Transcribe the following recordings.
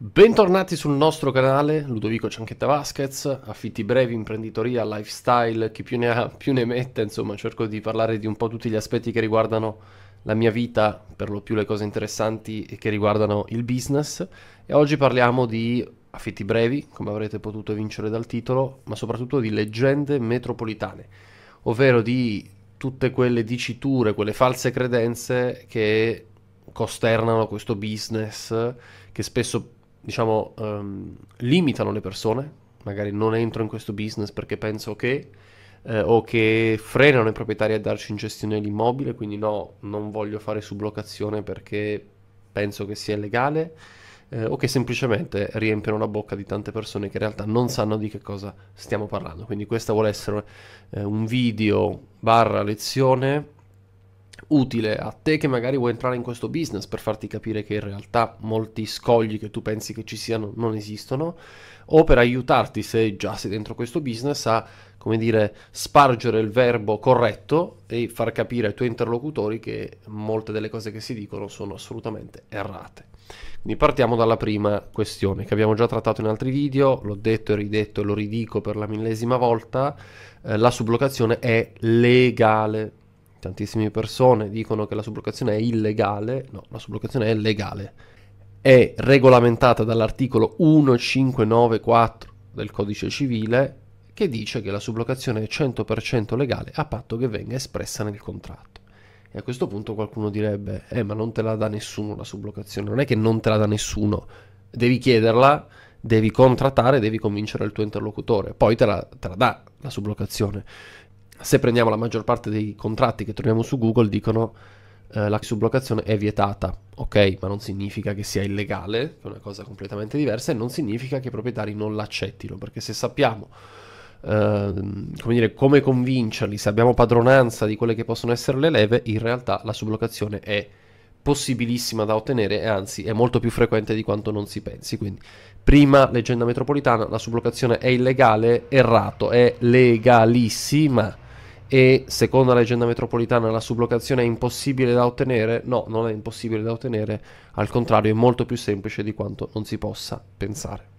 Bentornati sul nostro canale, Ludovico Cianchetta Vasquez, affitti brevi, imprenditoria, lifestyle, chi più ne ha più ne mette, insomma cerco di parlare di un po' tutti gli aspetti che riguardano la mia vita, per lo più le cose interessanti e che riguardano il business e oggi parliamo di affitti brevi, come avrete potuto vincere dal titolo, ma soprattutto di leggende metropolitane, ovvero di tutte quelle diciture, quelle false credenze che costernano questo business che spesso diciamo, um, limitano le persone, magari non entro in questo business perché penso che, eh, o che frenano i proprietari a darci in gestione l'immobile, quindi no, non voglio fare sublocazione perché penso che sia legale, eh, o che semplicemente riempiono la bocca di tante persone che in realtà non sanno di che cosa stiamo parlando. Quindi questo vuole essere eh, un video barra lezione utile a te che magari vuoi entrare in questo business per farti capire che in realtà molti scogli che tu pensi che ci siano non esistono o per aiutarti se già sei dentro questo business a come dire spargere il verbo corretto e far capire ai tuoi interlocutori che molte delle cose che si dicono sono assolutamente errate. Quindi partiamo dalla prima questione che abbiamo già trattato in altri video, l'ho detto e ridetto e lo ridico per la millesima volta, eh, la sublocazione è legale Tantissime persone dicono che la sublocazione è illegale, no, la sublocazione è legale. È regolamentata dall'articolo 1594 del codice civile che dice che la sublocazione è 100% legale a patto che venga espressa nel contratto. E a questo punto qualcuno direbbe, eh ma non te la dà nessuno la sublocazione, non è che non te la dà nessuno, devi chiederla, devi contrattare, devi convincere il tuo interlocutore, poi te la, te la dà la sublocazione se prendiamo la maggior parte dei contratti che troviamo su Google, dicono eh, la sublocazione è vietata, ok? Ma non significa che sia illegale, è una cosa completamente diversa, e non significa che i proprietari non l'accettino, perché se sappiamo Uh, come, dire, come convincerli, se abbiamo padronanza di quelle che possono essere le leve, in realtà la sublocazione è possibilissima da ottenere e anzi è molto più frequente di quanto non si pensi. Quindi, prima leggenda metropolitana, la sublocazione è illegale, errato, è legalissima e secondo la leggenda metropolitana la sublocazione è impossibile da ottenere? No, non è impossibile da ottenere, al contrario è molto più semplice di quanto non si possa pensare.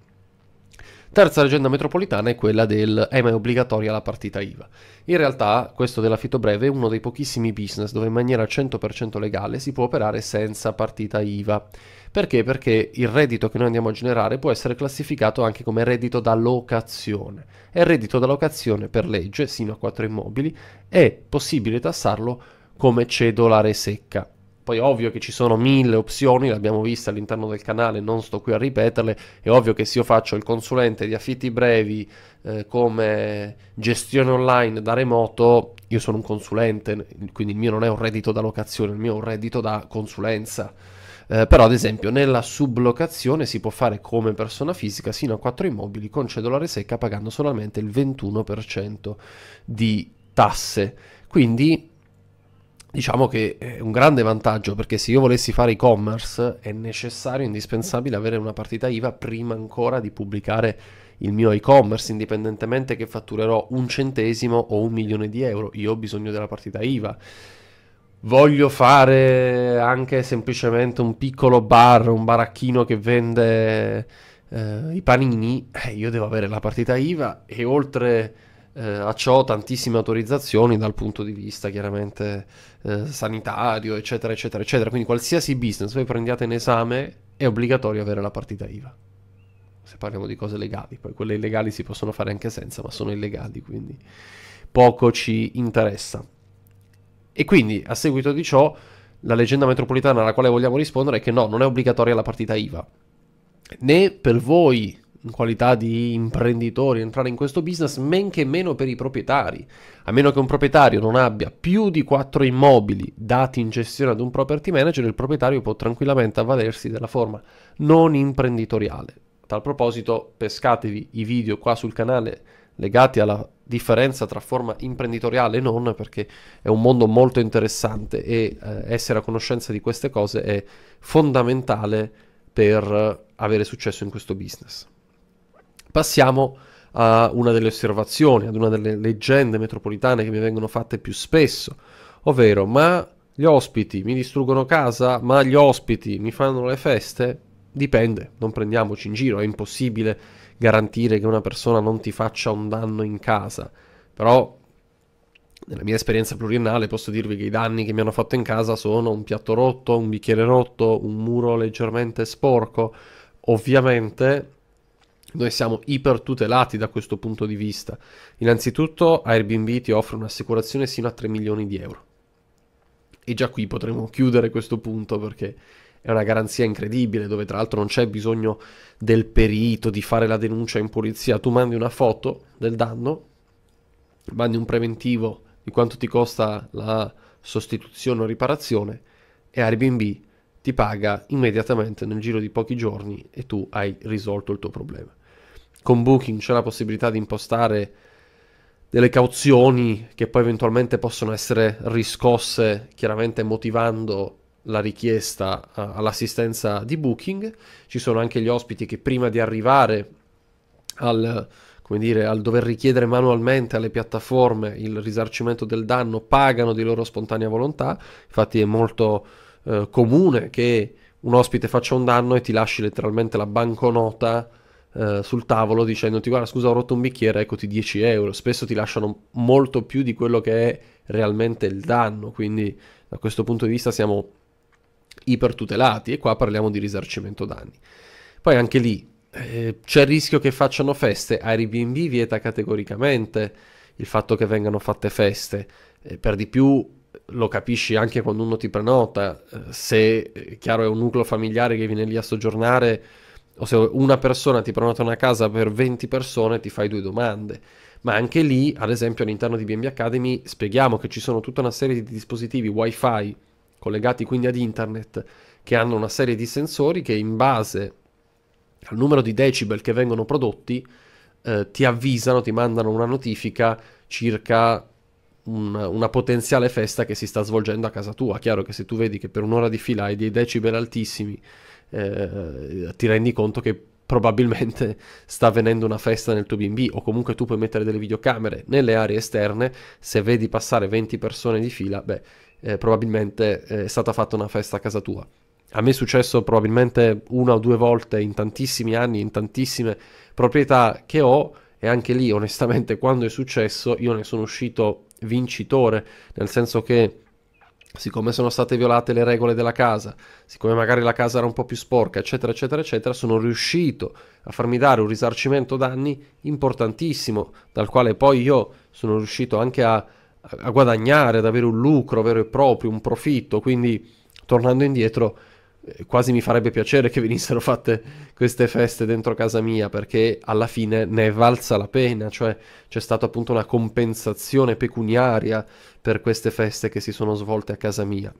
Terza leggenda metropolitana è quella del eh ma è obbligatoria la partita IVA. In realtà questo dell'affitto breve è uno dei pochissimi business dove in maniera 100% legale si può operare senza partita IVA. Perché? Perché il reddito che noi andiamo a generare può essere classificato anche come reddito da locazione. E il reddito da locazione per legge, sino a 4 immobili, è possibile tassarlo come cedolare secca. Poi è ovvio che ci sono mille opzioni, le abbiamo viste all'interno del canale, non sto qui a ripeterle, è ovvio che se io faccio il consulente di affitti brevi eh, come gestione online da remoto, io sono un consulente, quindi il mio non è un reddito da locazione, il mio è un reddito da consulenza. Eh, però ad esempio nella sublocazione si può fare come persona fisica sino a 4 immobili con cedolare secca pagando solamente il 21% di tasse. Quindi diciamo che è un grande vantaggio perché se io volessi fare e-commerce è necessario, indispensabile avere una partita IVA prima ancora di pubblicare il mio e-commerce, indipendentemente che fatturerò un centesimo o un milione di euro, io ho bisogno della partita IVA. Voglio fare anche semplicemente un piccolo bar, un baracchino che vende eh, i panini, eh, io devo avere la partita IVA e oltre eh, a ciò tantissime autorizzazioni dal punto di vista chiaramente eh, sanitario, eccetera, eccetera, eccetera. Quindi qualsiasi business voi prendiate in esame è obbligatorio avere la partita IVA. Se parliamo di cose legali, poi quelle illegali si possono fare anche senza, ma sono illegali, quindi poco ci interessa. E quindi a seguito di ciò la leggenda metropolitana alla quale vogliamo rispondere è che no, non è obbligatoria la partita IVA. Né per voi qualità di imprenditori entrare in questo business, men che meno per i proprietari. A meno che un proprietario non abbia più di quattro immobili dati in gestione ad un property manager, il proprietario può tranquillamente avvalersi della forma non imprenditoriale. A tal proposito, pescatevi i video qua sul canale legati alla differenza tra forma imprenditoriale e non, perché è un mondo molto interessante e eh, essere a conoscenza di queste cose è fondamentale per avere successo in questo business. Passiamo a una delle osservazioni, ad una delle leggende metropolitane che mi vengono fatte più spesso, ovvero ma gli ospiti mi distruggono casa, ma gli ospiti mi fanno le feste? Dipende, non prendiamoci in giro, è impossibile garantire che una persona non ti faccia un danno in casa, però nella mia esperienza pluriennale posso dirvi che i danni che mi hanno fatto in casa sono un piatto rotto, un bicchiere rotto, un muro leggermente sporco, ovviamente noi siamo iper tutelati da questo punto di vista. Innanzitutto Airbnb ti offre un'assicurazione sino a 3 milioni di euro. E già qui potremmo chiudere questo punto perché è una garanzia incredibile dove tra l'altro non c'è bisogno del perito, di fare la denuncia in polizia. Tu mandi una foto del danno, mandi un preventivo di quanto ti costa la sostituzione o riparazione e Airbnb ti paga immediatamente nel giro di pochi giorni e tu hai risolto il tuo problema con Booking c'è la possibilità di impostare delle cauzioni che poi eventualmente possono essere riscosse, chiaramente motivando la richiesta uh, all'assistenza di Booking. Ci sono anche gli ospiti che prima di arrivare al, dire, al dover richiedere manualmente alle piattaforme il risarcimento del danno pagano di loro spontanea volontà. Infatti è molto uh, comune che un ospite faccia un danno e ti lasci letteralmente la banconota eh, sul tavolo dicendoti guarda scusa ho rotto un bicchiere, eccoti 10 euro. Spesso ti lasciano molto più di quello che è realmente il danno, quindi da questo punto di vista siamo iper tutelati e qua parliamo di risarcimento danni. Poi anche lì eh, c'è il rischio che facciano feste, Airbnb vieta categoricamente il fatto che vengano fatte feste, eh, per di più lo capisci anche quando uno ti prenota, eh, se eh, chiaro è un nucleo familiare che viene lì a soggiornare o se una persona ti prenota una casa per 20 persone ti fai due domande. Ma anche lì, ad esempio, all'interno di BNB Academy spieghiamo che ci sono tutta una serie di dispositivi wifi collegati quindi ad internet che hanno una serie di sensori che in base al numero di decibel che vengono prodotti eh, ti avvisano, ti mandano una notifica circa una, una potenziale festa che si sta svolgendo a casa tua. Chiaro che se tu vedi che per un'ora di fila hai dei decibel altissimi eh, ti rendi conto che probabilmente sta avvenendo una festa nel tuo B&B o comunque tu puoi mettere delle videocamere nelle aree esterne, se vedi passare 20 persone di fila, beh, eh, probabilmente eh, è stata fatta una festa a casa tua. A me è successo probabilmente una o due volte in tantissimi anni, in tantissime proprietà che ho e anche lì onestamente quando è successo io ne sono uscito vincitore, nel senso che siccome sono state violate le regole della casa, siccome magari la casa era un po' più sporca, eccetera, eccetera, eccetera, sono riuscito a farmi dare un risarcimento danni importantissimo, dal quale poi io sono riuscito anche a, a guadagnare, ad avere un lucro vero e proprio, un profitto, quindi tornando indietro eh, quasi mi farebbe piacere che venissero fatte queste feste dentro casa mia perché alla fine ne è valsa la pena, cioè c'è stata appunto una compensazione pecuniaria per queste feste che si sono svolte a casa mia.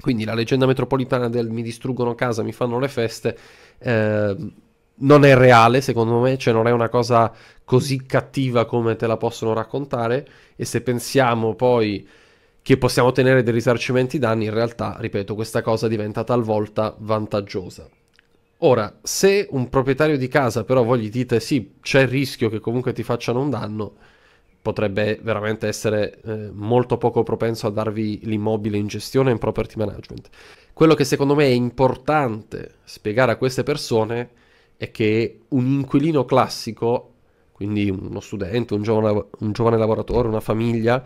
Quindi la leggenda metropolitana del mi distruggono casa, mi fanno le feste, eh, non è reale secondo me, cioè non è una cosa così cattiva come te la possono raccontare e se pensiamo poi che possiamo ottenere dei risarcimenti danni, in realtà, ripeto, questa cosa diventa talvolta vantaggiosa. Ora, se un proprietario di casa però voi gli dite sì, c'è il rischio che comunque ti facciano un danno, potrebbe veramente essere eh, molto poco propenso a darvi l'immobile in gestione e in property management. Quello che secondo me è importante spiegare a queste persone è che un inquilino classico, quindi uno studente, un giovane, un giovane lavoratore, una famiglia,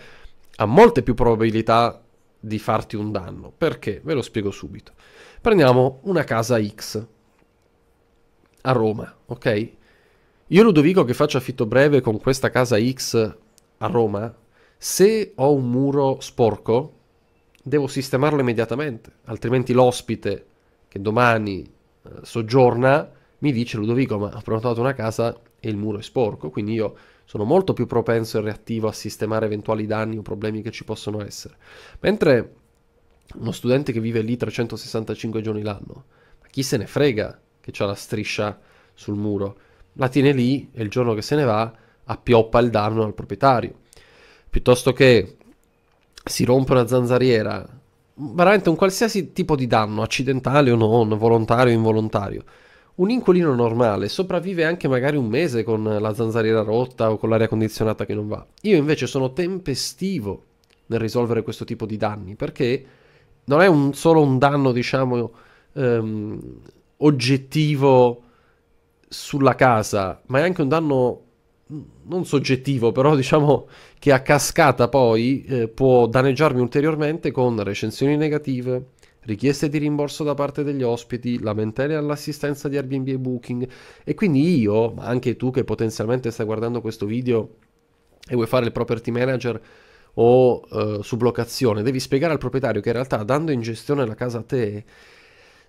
ha molte più probabilità di farti un danno. Perché? Ve lo spiego subito. Prendiamo una casa X a Roma, ok? Io Ludovico che faccio affitto breve con questa casa X a Roma, se ho un muro sporco, devo sistemarlo immediatamente, altrimenti l'ospite che domani eh, soggiorna mi dice Ludovico ma ho prenotato una casa e il muro è sporco, quindi io sono molto più propenso e reattivo a sistemare eventuali danni o problemi che ci possono essere. Mentre uno studente che vive lì 365 giorni l'anno, ma chi se ne frega che c'ha la striscia sul muro? La tiene lì e il giorno che se ne va appioppa il danno al proprietario. Piuttosto che si rompe una zanzariera, veramente un qualsiasi tipo di danno, accidentale o non, volontario o involontario, un inquilino normale sopravvive anche magari un mese con la zanzariera rotta o con l'aria condizionata che non va. Io invece sono tempestivo nel risolvere questo tipo di danni perché non è un, solo un danno, diciamo, ehm, oggettivo sulla casa, ma è anche un danno non soggettivo, però diciamo che a cascata poi eh, può danneggiarmi ulteriormente con recensioni negative richieste di rimborso da parte degli ospiti, lamentele all'assistenza di Airbnb e Booking. E quindi io, ma anche tu che potenzialmente stai guardando questo video e vuoi fare il property manager o eh, sublocazione, devi spiegare al proprietario che in realtà dando in gestione la casa a te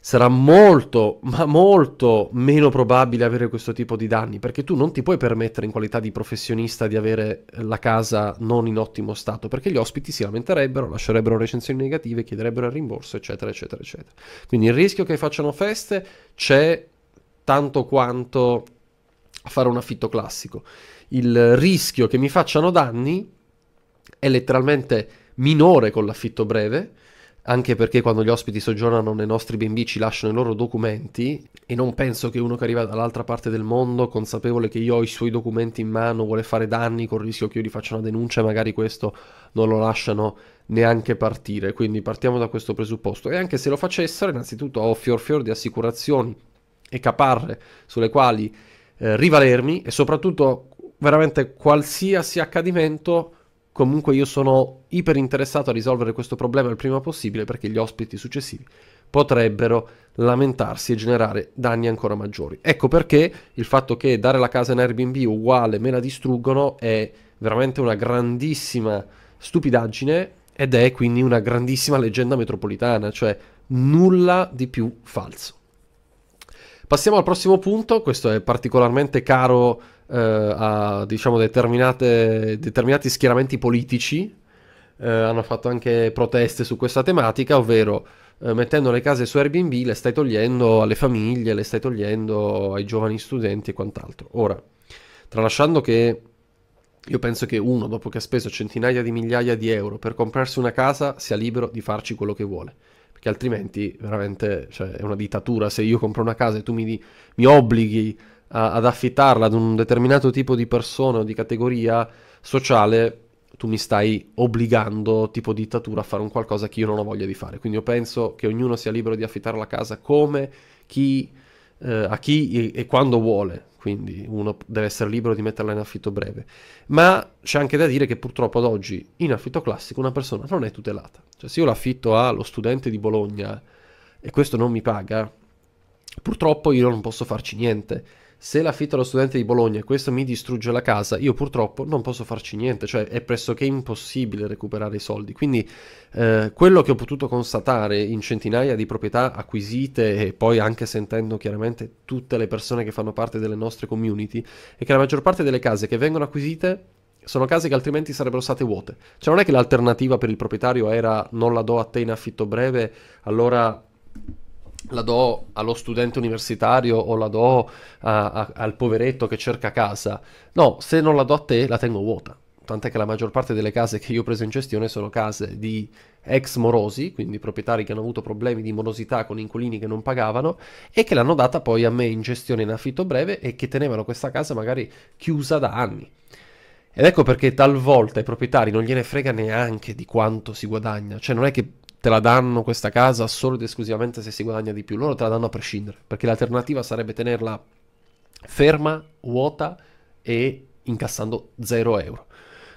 sarà molto, ma molto meno probabile avere questo tipo di danni, perché tu non ti puoi permettere in qualità di professionista di avere la casa non in ottimo stato, perché gli ospiti si lamenterebbero, lascerebbero recensioni negative, chiederebbero il rimborso, eccetera, eccetera, eccetera. Quindi il rischio che facciano feste c'è tanto quanto fare un affitto classico. Il rischio che mi facciano danni è letteralmente minore con l'affitto breve, anche perché quando gli ospiti soggiornano nei nostri B&B ci lasciano i loro documenti e non penso che uno che arriva dall'altra parte del mondo, consapevole che io ho i suoi documenti in mano, vuole fare danni con il rischio che io gli faccia una denuncia e magari questo non lo lasciano neanche partire. Quindi partiamo da questo presupposto. E anche se lo facessero, innanzitutto ho fior fior di assicurazioni e caparre sulle quali eh, rivalermi e soprattutto veramente qualsiasi accadimento Comunque io sono iper interessato a risolvere questo problema il prima possibile perché gli ospiti successivi potrebbero lamentarsi e generare danni ancora maggiori. Ecco perché il fatto che dare la casa in Airbnb uguale me la distruggono è veramente una grandissima stupidaggine ed è quindi una grandissima leggenda metropolitana, cioè nulla di più falso. Passiamo al prossimo punto, questo è particolarmente caro eh, a diciamo, determinati schieramenti politici, eh, hanno fatto anche proteste su questa tematica, ovvero eh, mettendo le case su Airbnb le stai togliendo alle famiglie, le stai togliendo ai giovani studenti e quant'altro. Ora, tralasciando che io penso che uno, dopo che ha speso centinaia di migliaia di euro per comprarsi una casa, sia libero di farci quello che vuole perché altrimenti veramente cioè, è una dittatura. Se io compro una casa e tu mi, mi obblighi a, ad affittarla ad un determinato tipo di persona o di categoria sociale, tu mi stai obbligando, tipo dittatura, a fare un qualcosa che io non ho voglia di fare. Quindi io penso che ognuno sia libero di affittare la casa come chi, eh, a chi e, e quando vuole quindi uno deve essere libero di metterla in affitto breve. Ma c'è anche da dire che purtroppo ad oggi in affitto classico una persona non è tutelata. Cioè se io l'affitto allo studente di Bologna e questo non mi paga, purtroppo io non posso farci niente se l'affitto allo studente di Bologna e questo mi distrugge la casa, io purtroppo non posso farci niente, cioè è pressoché impossibile recuperare i soldi. Quindi eh, quello che ho potuto constatare in centinaia di proprietà acquisite e poi anche sentendo chiaramente tutte le persone che fanno parte delle nostre community è che la maggior parte delle case che vengono acquisite sono case che altrimenti sarebbero state vuote. Cioè non è che l'alternativa per il proprietario era non la do a te in affitto breve, allora la do allo studente universitario o la do a, a, al poveretto che cerca casa. No, se non la do a te, la tengo vuota. Tant'è che la maggior parte delle case che io ho preso in gestione sono case di ex morosi, quindi proprietari che hanno avuto problemi di morosità con inquilini che non pagavano e che l'hanno data poi a me in gestione in affitto breve e che tenevano questa casa magari chiusa da anni. Ed ecco perché talvolta ai proprietari non gliene frega neanche di quanto si guadagna, cioè non è che te la danno questa casa solo ed esclusivamente se si guadagna di più. Loro te la danno a prescindere, perché l'alternativa sarebbe tenerla ferma, vuota e incassando 0 euro.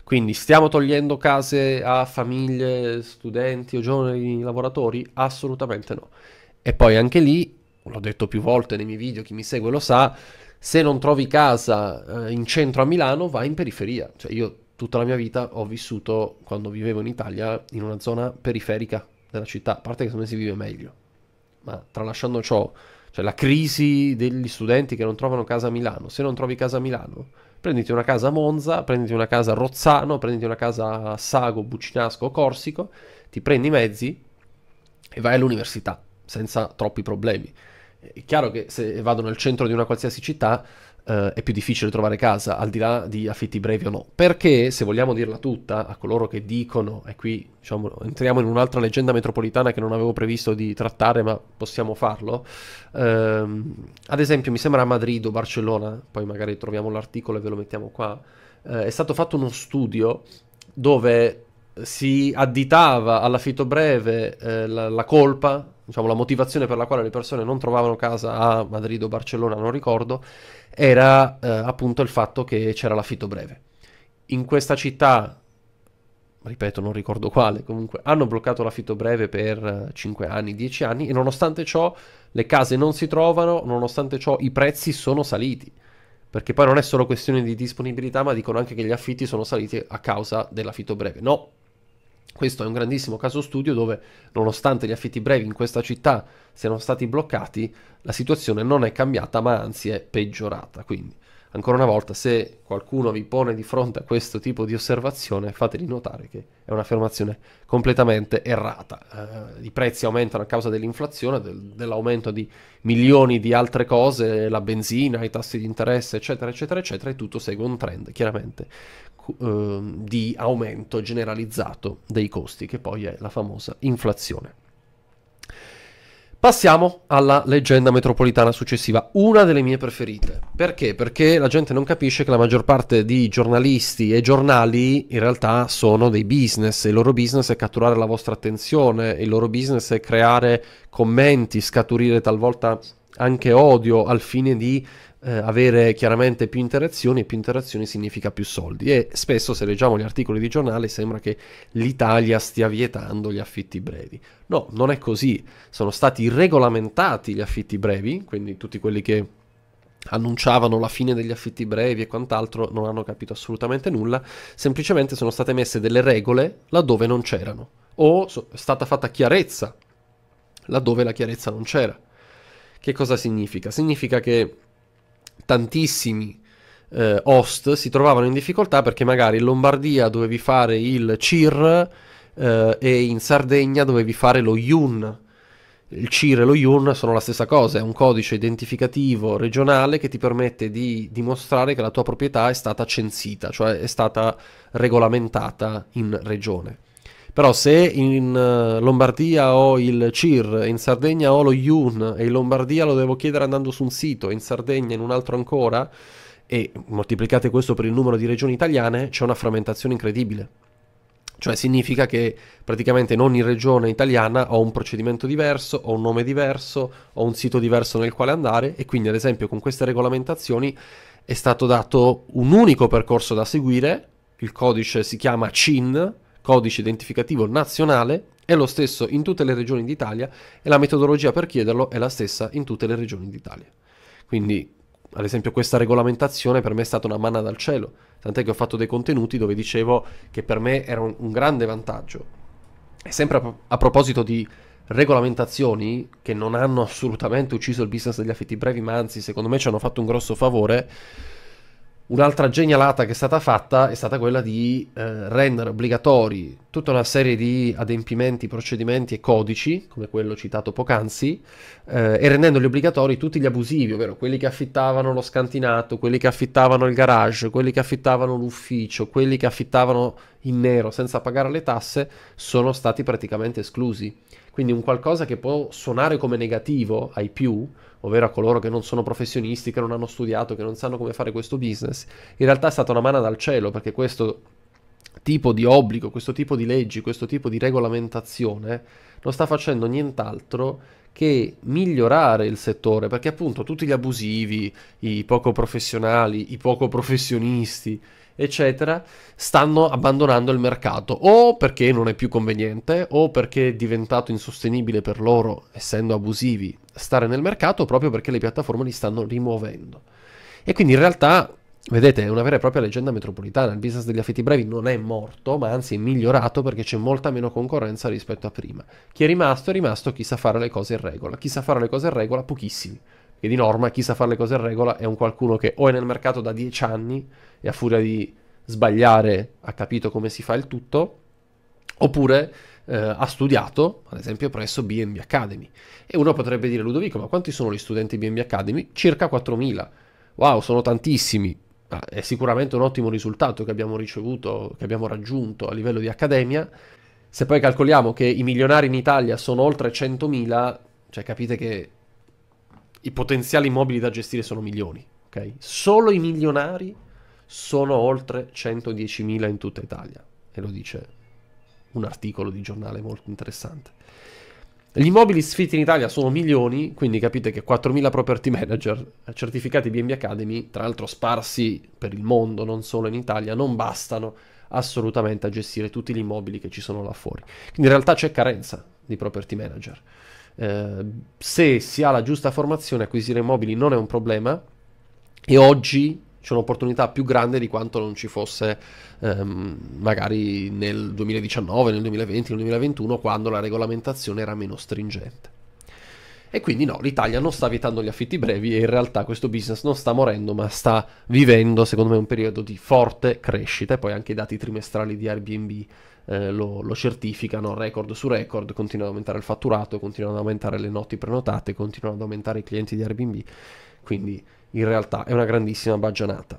Quindi stiamo togliendo case a famiglie, studenti o giovani lavoratori? Assolutamente no. E poi anche lì, l'ho detto più volte nei miei video, chi mi segue lo sa, se non trovi casa eh, in centro a Milano vai in periferia. Cioè io tutta la mia vita ho vissuto, quando vivevo in Italia, in una zona periferica della città, a parte che secondo me si vive meglio, ma tralasciando ciò, cioè la crisi degli studenti che non trovano casa a Milano, se non trovi casa a Milano, prenditi una casa a Monza, prenditi una casa a Rozzano, prenditi una casa a Sago, Bucinasco, o Corsico, ti prendi i mezzi e vai all'università senza troppi problemi. È chiaro che se vado nel centro di una qualsiasi città eh, è più difficile trovare casa, al di là di affitti brevi o no. Perché, se vogliamo dirla tutta, a coloro che dicono, e qui diciamo, entriamo in un'altra leggenda metropolitana che non avevo previsto di trattare, ma possiamo farlo, ehm, ad esempio mi sembra a Madrid o Barcellona, poi magari troviamo l'articolo e ve lo mettiamo qua, eh, è stato fatto uno studio dove si additava all'affitto breve eh, la, la, colpa, diciamo la motivazione per la quale le persone non trovavano casa a Madrid o Barcellona, non ricordo, era eh, appunto il fatto che c'era l'affitto breve. In questa città, ripeto, non ricordo quale, comunque hanno bloccato l'affitto breve per 5 eh, anni, 10 anni e nonostante ciò le case non si trovano, nonostante ciò i prezzi sono saliti perché poi non è solo questione di disponibilità, ma dicono anche che gli affitti sono saliti a causa dell'affitto breve. No, questo è un grandissimo caso studio dove, nonostante gli affitti brevi in questa città siano stati bloccati, la situazione non è cambiata ma anzi è peggiorata. Quindi, ancora una volta, se qualcuno vi pone di fronte a questo tipo di osservazione, fateli notare che è un'affermazione completamente errata. Eh, I prezzi aumentano a causa dell'inflazione, del, dell'aumento di milioni di altre cose, la benzina, i tassi di interesse, eccetera, eccetera, eccetera, e tutto segue un trend chiaramente Ehm, di aumento generalizzato dei costi, che poi è la famosa inflazione. Passiamo alla leggenda metropolitana successiva, una delle mie preferite. Perché? Perché la gente non capisce che la maggior parte di giornalisti e giornali in realtà sono dei business, il loro business è catturare la vostra attenzione, il loro business è creare commenti, scaturire talvolta anche odio al fine di eh, avere chiaramente più interazioni e più interazioni significa più soldi e spesso se leggiamo gli articoli di giornale sembra che l'Italia stia vietando gli affitti brevi. No, non è così, sono stati regolamentati gli affitti brevi, quindi tutti quelli che annunciavano la fine degli affitti brevi e quant'altro non hanno capito assolutamente nulla, semplicemente sono state messe delle regole laddove non c'erano o è stata fatta chiarezza laddove la chiarezza non c'era. Che cosa significa? Significa che tantissimi eh, host si trovavano in difficoltà perché magari in Lombardia dovevi fare il CIR eh, e in Sardegna dovevi fare lo IUN. Il CIR e lo IUN sono la stessa cosa, è un codice identificativo regionale che ti permette di dimostrare che la tua proprietà è stata censita, cioè è stata regolamentata in regione. Però se in eh, Lombardia ho il CIR, in Sardegna ho lo IUN e in Lombardia lo devo chiedere andando su un sito, in Sardegna in un altro ancora, e moltiplicate questo per il numero di regioni italiane, c'è una frammentazione incredibile. Cioè significa che praticamente in ogni regione italiana ho un procedimento diverso, ho un nome diverso, ho un sito diverso nel quale andare e quindi ad esempio con queste regolamentazioni è stato dato un unico percorso da seguire, il codice si chiama CIN, codice identificativo nazionale è lo stesso in tutte le regioni d'Italia e la metodologia per chiederlo è la stessa in tutte le regioni d'Italia. Quindi, ad esempio, questa regolamentazione per me è stata una manna dal cielo, tant'è che ho fatto dei contenuti dove dicevo che per me era un, un grande vantaggio. E sempre a, a proposito di regolamentazioni che non hanno assolutamente ucciso il business degli affitti brevi, ma anzi, secondo me ci hanno fatto un grosso favore Un'altra genialata che è stata fatta è stata quella di eh, rendere obbligatori tutta una serie di adempimenti, procedimenti e codici, come quello citato poc'anzi, eh, e rendendoli obbligatori tutti gli abusivi, ovvero quelli che affittavano lo scantinato, quelli che affittavano il garage, quelli che affittavano l'ufficio, quelli che affittavano in nero senza pagare le tasse, sono stati praticamente esclusi. Quindi un qualcosa che può suonare come negativo ai più, ovvero a coloro che non sono professionisti, che non hanno studiato, che non sanno come fare questo business, in realtà è stata una mano dal cielo perché questo tipo di obbligo, questo tipo di leggi, questo tipo di regolamentazione non sta facendo nient'altro che migliorare il settore, perché appunto tutti gli abusivi, i poco professionali, i poco professionisti, eccetera, stanno abbandonando il mercato o perché non è più conveniente o perché è diventato insostenibile per loro, essendo abusivi, stare nel mercato proprio perché le piattaforme li stanno rimuovendo. E quindi in realtà Vedete, è una vera e propria leggenda metropolitana. Il business degli affitti brevi non è morto, ma anzi è migliorato perché c'è molta meno concorrenza rispetto a prima. Chi è rimasto è rimasto chi sa fare le cose in regola. Chi sa fare le cose in regola, pochissimi che di norma chi sa fare le cose in regola è un qualcuno che o è nel mercato da 10 anni e a furia di sbagliare ha capito come si fa il tutto, oppure eh, ha studiato, ad esempio, presso BNB Academy. E uno potrebbe dire, Ludovico, ma quanti sono gli studenti BNB Academy? Circa 4.000. Wow, sono tantissimi. Ah, è sicuramente un ottimo risultato che abbiamo ricevuto, che abbiamo raggiunto a livello di accademia. Se poi calcoliamo che i milionari in Italia sono oltre 100.000, cioè capite che i potenziali immobili da gestire sono milioni, ok? Solo i milionari sono oltre 110.000 in tutta Italia, e lo dice un articolo di giornale molto interessante. Gli immobili sfitti in Italia sono milioni, quindi capite che 4.000 property manager certificati BNB Academy, tra l'altro sparsi per il mondo, non solo in Italia, non bastano assolutamente a gestire tutti gli immobili che ci sono là fuori. Quindi in realtà c'è carenza di property manager se si ha la giusta formazione, acquisire immobili non è un problema e oggi c'è un'opportunità più grande di quanto non ci fosse ehm, magari nel 2019, nel 2020, nel 2021, quando la regolamentazione era meno stringente. E quindi no, l'Italia non sta vietando gli affitti brevi e in realtà questo business non sta morendo, ma sta vivendo, secondo me, un periodo di forte crescita e poi anche i dati trimestrali di Airbnb eh, lo, lo, certificano record su record, continua ad aumentare il fatturato, continuano ad aumentare le notti prenotate, continuano ad aumentare i clienti di Airbnb, quindi in realtà è una grandissima baggianata.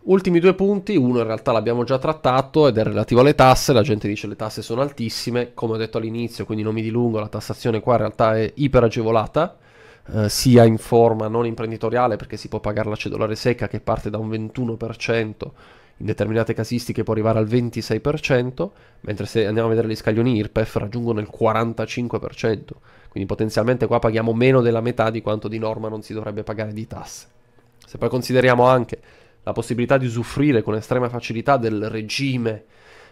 Ultimi due punti, uno in realtà l'abbiamo già trattato ed è relativo alle tasse, la gente dice che le tasse sono altissime, come ho detto all'inizio, quindi non mi dilungo, la tassazione qua in realtà è iperagevolata, eh, sia in forma non imprenditoriale perché si può pagare la cedolare secca che parte da un 21% in determinate casistiche può arrivare al 26%, mentre se andiamo a vedere gli scaglioni IRPEF raggiungono il 45%, quindi potenzialmente qua paghiamo meno della metà di quanto di norma non si dovrebbe pagare di tasse. Se poi consideriamo anche la possibilità di usufruire con estrema facilità del regime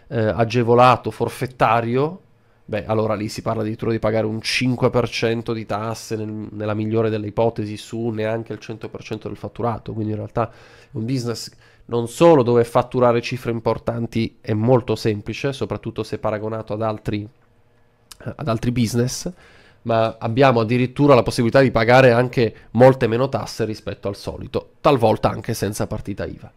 eh, agevolato forfettario, beh, allora lì si parla addirittura di pagare un 5% di tasse nel, nella migliore delle ipotesi su neanche il 100% del fatturato, quindi in realtà è un business non solo dove fatturare cifre importanti è molto semplice, soprattutto se paragonato ad altri, ad altri business, ma abbiamo addirittura la possibilità di pagare anche molte meno tasse rispetto al solito, talvolta anche senza partita IVA.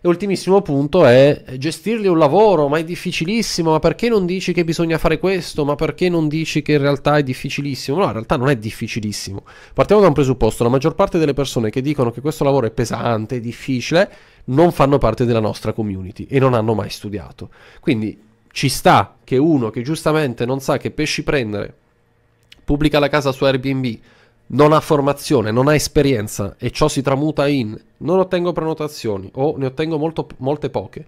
E ultimissimo punto è gestirli un lavoro, ma è difficilissimo, ma perché non dici che bisogna fare questo, ma perché non dici che in realtà è difficilissimo? No, in realtà non è difficilissimo. Partiamo da un presupposto, la maggior parte delle persone che dicono che questo lavoro è pesante, è difficile, non fanno parte della nostra community e non hanno mai studiato. Quindi ci sta che uno che giustamente non sa che pesci prendere pubblica la casa su Airbnb, non ha formazione, non ha esperienza e ciò si tramuta in non ottengo prenotazioni o ne ottengo molto, molte poche,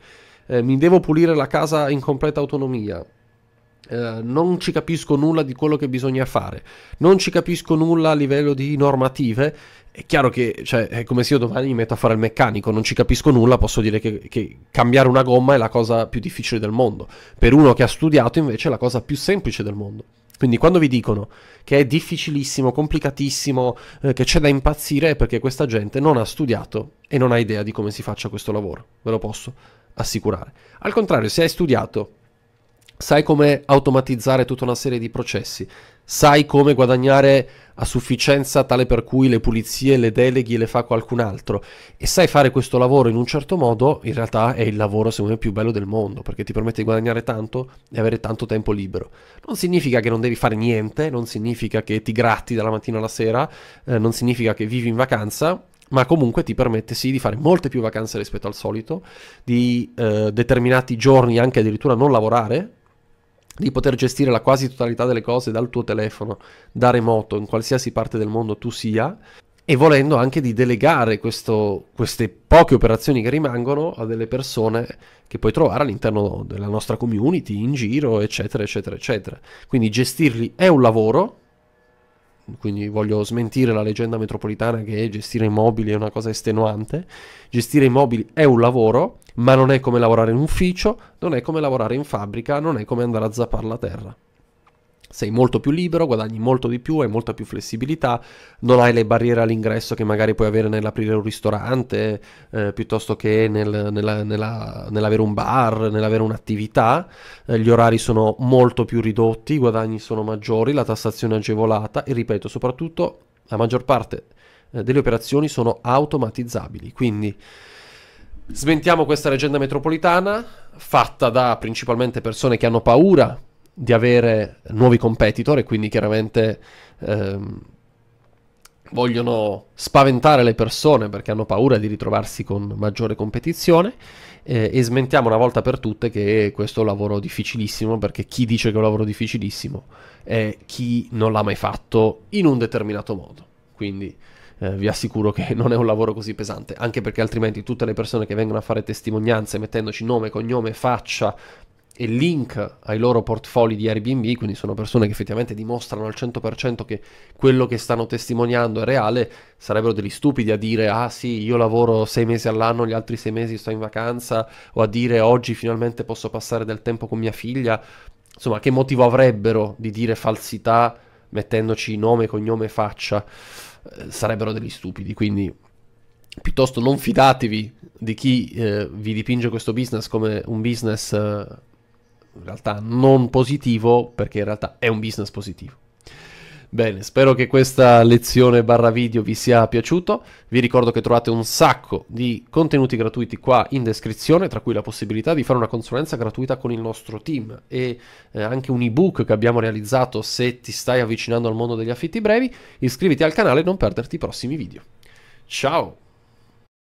eh, mi devo pulire la casa in completa autonomia, eh, non ci capisco nulla di quello che bisogna fare, non ci capisco nulla a livello di normative. È chiaro che cioè, è come se io domani mi metto a fare il meccanico, non ci capisco nulla, posso dire che, che cambiare una gomma è la cosa più difficile del mondo. Per uno che ha studiato invece è la cosa più semplice del mondo. Quindi quando vi dicono che è difficilissimo, complicatissimo, eh, che c'è da impazzire è perché questa gente non ha studiato e non ha idea di come si faccia questo lavoro, ve lo posso assicurare. Al contrario, se hai studiato sai come automatizzare tutta una serie di processi, sai come guadagnare a sufficienza tale per cui le pulizie, le deleghi e le fa qualcun altro e sai fare questo lavoro in un certo modo, in realtà è il lavoro secondo me più bello del mondo perché ti permette di guadagnare tanto e avere tanto tempo libero. Non significa che non devi fare niente, non significa che ti gratti dalla mattina alla sera, eh, non significa che vivi in vacanza, ma comunque ti permette sì di fare molte più vacanze rispetto al solito, di eh, determinati giorni anche addirittura non lavorare, di poter gestire la quasi totalità delle cose dal tuo telefono, da remoto, in qualsiasi parte del mondo tu sia, e volendo anche di delegare questo, queste poche operazioni che rimangono a delle persone che puoi trovare all'interno della nostra community, in giro, eccetera, eccetera, eccetera. Quindi gestirli è un lavoro, quindi voglio smentire la leggenda metropolitana che gestire immobili è una cosa estenuante. Gestire immobili è un lavoro, ma non è come lavorare in ufficio, non è come lavorare in fabbrica, non è come andare a zappare la terra sei molto più libero, guadagni molto di più, hai molta più flessibilità, non hai le barriere all'ingresso che magari puoi avere nell'aprire un ristorante, eh, piuttosto che nel, nella, nella, nell'avere un bar, nell'avere un'attività, eh, gli orari sono molto più ridotti, i guadagni sono maggiori, la tassazione è agevolata e ripeto, soprattutto la maggior parte eh, delle operazioni sono automatizzabili, quindi... smentiamo questa leggenda metropolitana fatta da principalmente persone che hanno paura di avere nuovi competitor e quindi chiaramente ehm, vogliono spaventare le persone perché hanno paura di ritrovarsi con maggiore competizione eh, e smentiamo una volta per tutte che questo è un lavoro difficilissimo perché chi dice che è un lavoro difficilissimo è chi non l'ha mai fatto in un determinato modo. Quindi eh, vi assicuro che non è un lavoro così pesante, anche perché altrimenti tutte le persone che vengono a fare testimonianze mettendoci nome, cognome, faccia, e link ai loro portfoli di Airbnb, quindi sono persone che effettivamente dimostrano al 100% che quello che stanno testimoniando è reale, sarebbero degli stupidi a dire ah sì, io lavoro sei mesi all'anno, gli altri sei mesi sto in vacanza, o a dire oggi finalmente posso passare del tempo con mia figlia, insomma che motivo avrebbero di dire falsità mettendoci nome, cognome, faccia? Eh, sarebbero degli stupidi, quindi piuttosto non fidatevi di chi eh, vi dipinge questo business come un business eh, in realtà non positivo perché in realtà è un business positivo. Bene, spero che questa lezione barra video vi sia piaciuto. Vi ricordo che trovate un sacco di contenuti gratuiti qua in descrizione, tra cui la possibilità di fare una consulenza gratuita con il nostro team e eh, anche un ebook che abbiamo realizzato se ti stai avvicinando al mondo degli affitti brevi. Iscriviti al canale e non perderti i prossimi video. Ciao!